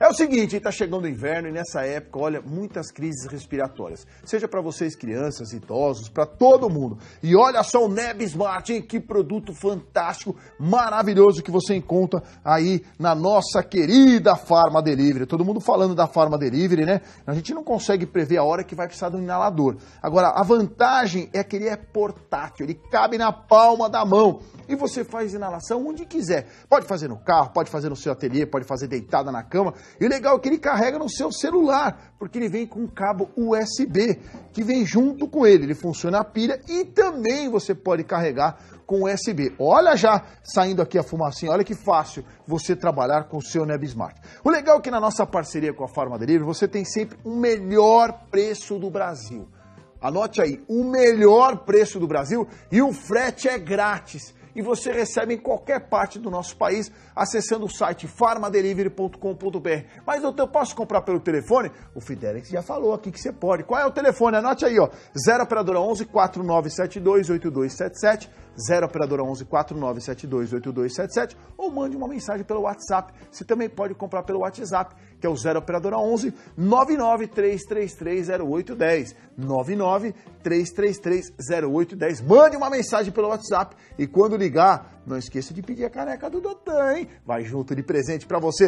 É o seguinte, está chegando o inverno e nessa época, olha, muitas crises respiratórias. Seja para vocês crianças, idosos, para todo mundo. E olha só o Smart, hein? que produto fantástico, maravilhoso que você encontra aí na nossa querida Farma Delivery. Todo mundo falando da Farma Delivery, né? A gente não consegue prever a hora que vai precisar do inalador. Agora, a vantagem é que ele é portátil, ele cabe na palma da mão. E você faz inalação onde quiser. Pode fazer no carro, pode fazer no seu ateliê, pode fazer deitada na cama. E o legal é que ele carrega no seu celular, porque ele vem com um cabo USB que vem junto com ele. Ele funciona a pilha e também você pode carregar com USB. Olha já saindo aqui a fumacinha, olha que fácil você trabalhar com o seu Neb Smart. O legal é que na nossa parceria com a Farma Delivery você tem sempre o melhor preço do Brasil. Anote aí, o melhor preço do Brasil e o frete é grátis e você recebe em qualquer parte do nosso país acessando o site farmadelivery.com.br. Mas doutor, eu posso comprar pelo telefone? O Fidelix já falou aqui que você pode. Qual é o telefone? Anote aí, ó. 0 operadora 11 4972 8277 0 operadora 11 4972 8277 ou mande uma mensagem pelo WhatsApp. Você também pode comprar pelo WhatsApp, que é o 0 operadora 11 993330810. 993330810. Mande uma mensagem pelo WhatsApp e quando ligar, não esqueça de pedir a caneca do Dotan, hein? Vai junto de presente para você.